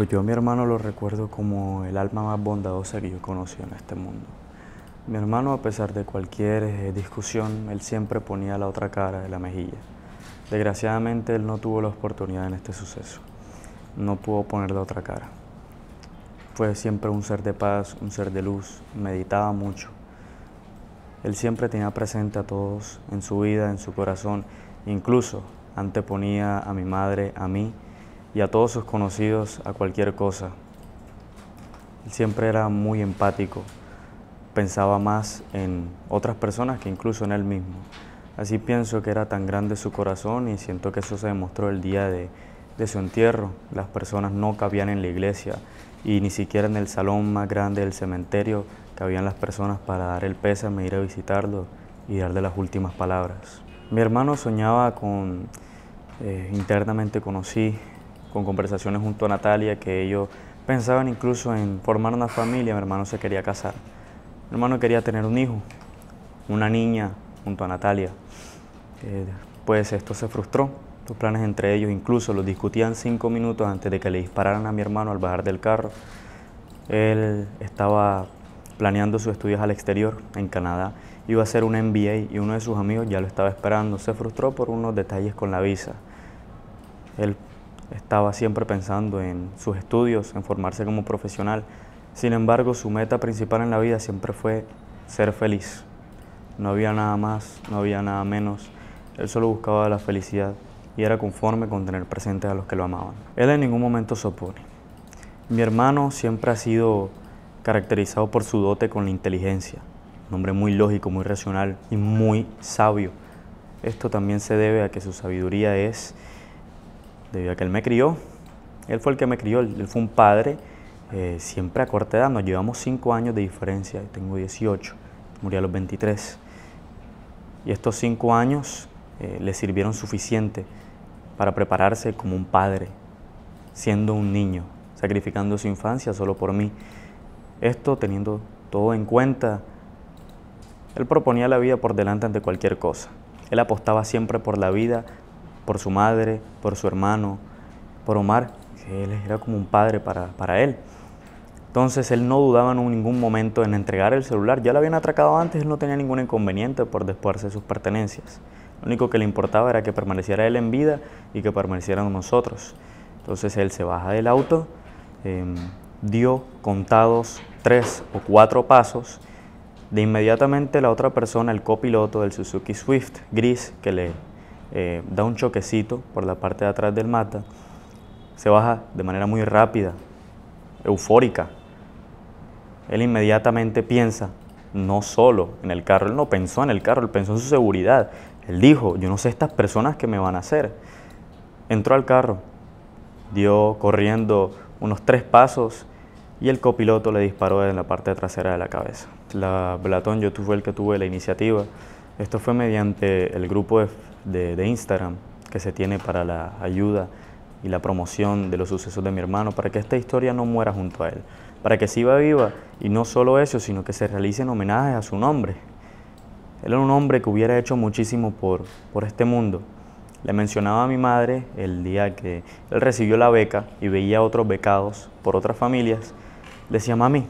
Pues yo a mi hermano lo recuerdo como el alma más bondadosa que yo conocí en este mundo. Mi hermano, a pesar de cualquier eh, discusión, él siempre ponía la otra cara de la mejilla. Desgraciadamente él no tuvo la oportunidad en este suceso. No pudo poner la otra cara. Fue siempre un ser de paz, un ser de luz, meditaba mucho. Él siempre tenía presente a todos en su vida, en su corazón, incluso anteponía a mi madre, a mí, y a todos sus conocidos a cualquier cosa. siempre era muy empático, pensaba más en otras personas que incluso en él mismo. Así pienso que era tan grande su corazón y siento que eso se demostró el día de, su entierro. Las personas no cabían en la iglesia y ni siquiera en el salón más grande del cementerio cabían las personas para dar el pésame, ir a visitarlo y darle las últimas palabras. Mi hermano soñaba con, eh, internamente conocí con conversaciones junto a Natalia que ellos pensaban incluso en formar una familia. Mi hermano se quería casar. Mi hermano quería tener un hijo, una niña junto a Natalia. Eh, pues esto se frustró. Los planes entre ellos incluso los discutían cinco minutos antes de que le dispararan a mi hermano al bajar del carro. Él estaba planeando sus estudios al exterior, en Canadá. Iba a hacer un MBA y uno de sus amigos ya lo estaba esperando. Se frustró por unos detalles con la visa. Él estaba siempre pensando en sus estudios, en formarse como profesional. Sin embargo, su meta principal en la vida siempre fue ser feliz. No había nada más, no había nada menos. Él solo buscaba la felicidad y era conforme con tener presentes a los que lo amaban. Él en ningún momento se opone. Mi hermano siempre ha sido caracterizado por su dote con la inteligencia, un hombre muy lógico, muy racional y muy sabio. Esto también se debe a que su sabiduría es debido a que él me crió. Él fue el que me crió, él fue un padre, eh, siempre a corta edad, nos llevamos cinco años de diferencia, tengo 18, murió a los 23. Y estos cinco años eh, le sirvieron suficiente para prepararse como un padre, siendo un niño, sacrificando su infancia solo por mí. Esto teniendo todo en cuenta, él proponía la vida por delante ante cualquier cosa. Él apostaba siempre por la vida por su madre, por su hermano, por Omar, que él era como un padre para, él. Entonces él no dudaba en ningún momento en entregar el celular. Ya lo habían atracado antes, él no tenía ningún inconveniente por despojarse sus pertenencias. Lo único que le importaba era que permaneciera él en vida y que permanecieran nosotros. Entonces él se baja del auto, em, dio contados tres o cuatro pasos. De inmediatamente la otra persona, el copiloto del Suzuki Swift gris que le eh, da un choquecito por la parte de atrás del Mata, se baja de manera muy rápida, eufórica. Él inmediatamente piensa, no solo en el carro, él no pensó en el carro, él pensó en su seguridad. Él dijo, yo no sé estas personas que me van a hacer. Entró al carro, dio corriendo unos tres pasos y el copiloto le disparó en la parte trasera de la cabeza. La Blatón, yo tuve el que tuve la iniciativa, esto fue mediante el grupo de, Instagram que se tiene para la ayuda y la promoción de los sucesos de mi hermano, para que esta historia no muera junto a él, para que siga viva y no solo eso, sino que se realicen homenajes a su nombre. Él era un hombre que hubiera hecho muchísimo por, por este mundo. Le mencionaba a mi madre el día que él recibió la beca y veía otros becados por otras familias. decía, mami,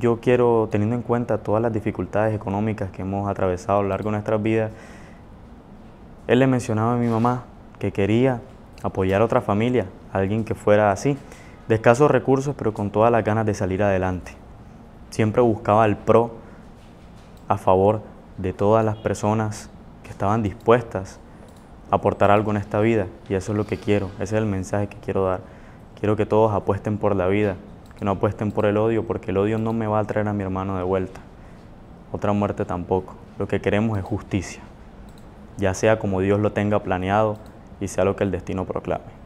yo quiero, teniendo en cuenta todas las dificultades económicas que hemos atravesado a lo largo de nuestras vidas, él le mencionaba a mi mamá que quería apoyar a otra familia, alguien que fuera así, de escasos recursos, pero con todas las ganas de salir adelante. Siempre buscaba el pro a favor de todas las personas que estaban dispuestas a aportar algo en esta vida, y eso es lo que quiero, ese es el mensaje que quiero dar. Quiero que todos apuesten por la vida, que no apuesten por el odio, porque el odio no me va a traer a mi hermano de vuelta. Otra muerte tampoco. Lo que queremos es justicia, ya sea como Dios lo tenga planeado y sea lo que el destino proclame.